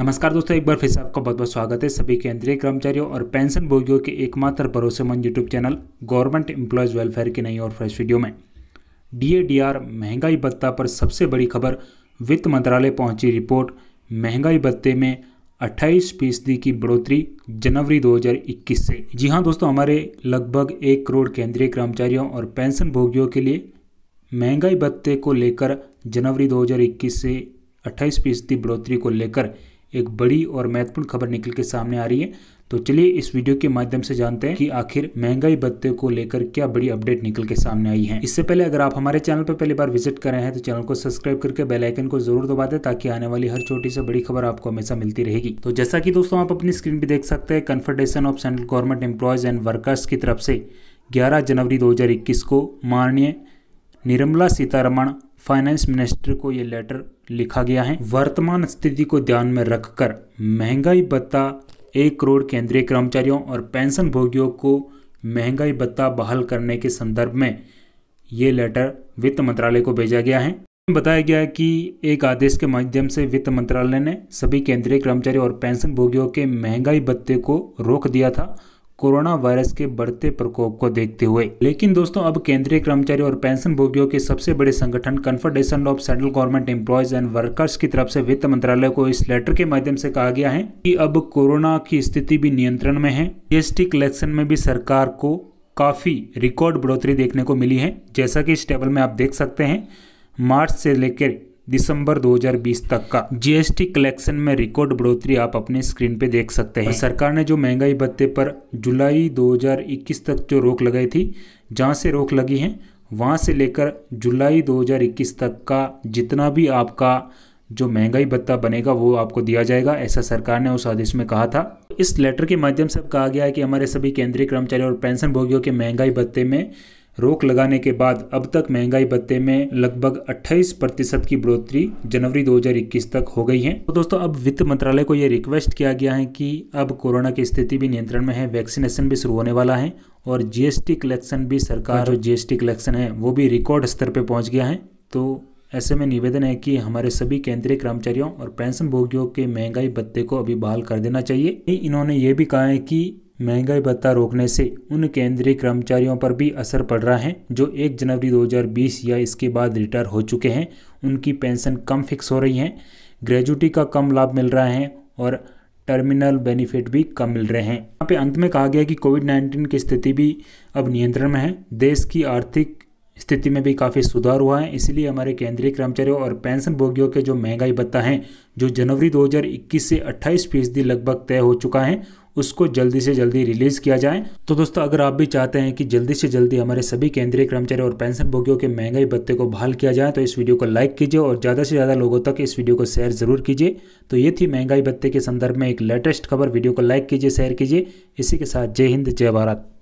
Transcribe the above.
नमस्कार दोस्तों एक बार फिर से आपका बहुत बहुत स्वागत है सभी केंद्रीय कर्मचारियों और पेंशन भोगियों के एकमात्र भरोसेमंद YouTube channel government employees welfare की नई और फ्रेश वीडियो में डीएडीआर महंगाई भत्ता पर सबसे बड़ी खबर वित्त मंत्रालय पहुंची रिपोर्ट महंगाई भत्ते में अट्ठाईस फीसदी की बढ़ोतरी जनवरी 2021 से जी हाँ दोस्तों हमारे लगभग एक करोड़ केंद्रीय कर्मचारियों और पेंशन भोगियों के लिए महंगाई भत्ते को लेकर जनवरी 2021 से अट्ठाईस फीसदी बढ़ोतरी को लेकर एक बड़ी और महत्वपूर्ण खबर निकल के सामने आ रही है तो चलिए इस वीडियो के माध्यम से जानते हैं कि आखिर महंगाई भत्ते को लेकर क्या बड़ी अपडेट निकल के सामने आई है इससे पहले अगर आप हमारे चैनल पर पहली बार विजिट कर रहे हैं तो चैनल को सब्सक्राइब करके बेल आइकन को जरूर दबा दें ताकि आने वाली हर छोटी से बड़ी खबर आपको हमेशा मिलती रहेगी तो जैसा की दोस्तों आप अपनी स्क्रीन पर देख सकते हैं confederation of central government employees and workers की तरफ से ग्यारह जनवरी दो को माननीय निर्मला सीतारमण फाइनेंस मिनिस्टर को ये लेटर लिखा गया है वर्तमान स्थिति को ध्यान में रखकर महंगाई भत्ता एक करोड़ केंद्रीय कर्मचारियों और पेंशन भोगियों को महंगाई भत्ता बहाल करने के संदर्भ में ये लेटर वित्त मंत्रालय को भेजा गया है बताया गया है कि एक आदेश के माध्यम से वित्त मंत्रालय ने सभी केंद्रीय कर्मचारी और पेंशन भोगियों के महंगाई भत्ते को रोक दिया था कोरोना वायरस के बढ़ते प्रकोप को देखते हुए लेकिन दोस्तों अब केंद्रीय कर्मचारी और पेंशन भोगियों के सबसे बड़े संगठन confederation of central government employees and workers की तरफ से वित्त मंत्रालय को इस लेटर के माध्यम से कहा गया है कि अब कोरोना की स्थिति भी नियंत्रण में है जीएसटी कलेक्शन में भी सरकार को काफी रिकॉर्ड बढ़ोतरी देखने को मिली है जैसा कि इस टेबल में आप देख सकते हैं मार्च से लेकर दिसंबर 2020 तक का जीएसटी कलेक्शन में रिकॉर्ड बढ़ोतरी आप अपने स्क्रीन पे देख सकते हैं सरकार ने जो महंगाई भत्ते पर जुलाई 2021 तक जो रोक लगाई थी जहाँ से रोक लगी है वहां से लेकर जुलाई 2021 तक का जितना भी आपका जो महंगाई भत्ता बनेगा वो आपको दिया जाएगा ऐसा सरकार ने उस आदेश में कहा था इस लेटर के माध्यम से कहा गया है कि हमारे सभी केंद्रीय कर्मचारी और पेंशन भोगियों के महंगाई भत्ते में रोक लगाने के बाद अब तक महंगाई भत्ते में लगभग 28 प्रतिशत की बढ़ोतरी जनवरी 2021 तक हो गई है तो दोस्तों अब वित्त मंत्रालय को ये रिक्वेस्ट किया गया है कि अब कोरोना की स्थिति भी नियंत्रण में है वैक्सीनेशन भी शुरू होने वाला है और जीएसटी कलेक्शन भी सरकार जो जीएसटी कलेक्शन है वो भी रिकॉर्ड स्तर पर पहुँच गया है तो ऐसे में निवेदन है कि हमारे सभी केंद्रीय कर्मचारियों और पेंशन भोगियों के महंगाई भत्ते को अभी बहाल कर देना चाहिए इन्होंने ये भी कहा है कि महंगाई भत्ता रोकने से उन केंद्रीय कर्मचारियों पर भी असर पड़ रहा है जो 1 जनवरी 2020 या इसके बाद रिटायर हो चुके हैं उनकी पेंशन कम फिक्स हो रही है ग्रेजुटी का कम लाभ मिल रहा है और टर्मिनल बेनिफिट भी कम मिल रहे हैं यहाँ पे अंत में कहा गया कि कोविड 19 की स्थिति भी अब नियंत्रण में है देश की आर्थिक स्थिति में भी काफ़ी सुधार हुआ है इसलिए हमारे केंद्रीय कर्मचारियों और पेंशन भोगियों के जो महंगाई भत्ता हैं जो जनवरी 2021 से 28 फीसदी लगभग तय हो चुका है उसको जल्दी से जल्दी रिलीज़ किया जाए तो दोस्तों अगर आप भी चाहते हैं कि जल्दी से जल्दी हमारे सभी केंद्रीय कर्मचारी और पेंशन भोगियों के महंगाई भत्ते को बहाल किया जाए तो इस वीडियो को लाइक कीजिए और ज़्यादा से ज़्यादा लोगों तक इस वीडियो को शेयर ज़रूर कीजिए तो ये थी महंगाई भत्ते के संदर्भ में एक लेटेस्ट खबर वीडियो को लाइक कीजिए शेयर कीजिए इसी के साथ जय हिंद जय भारत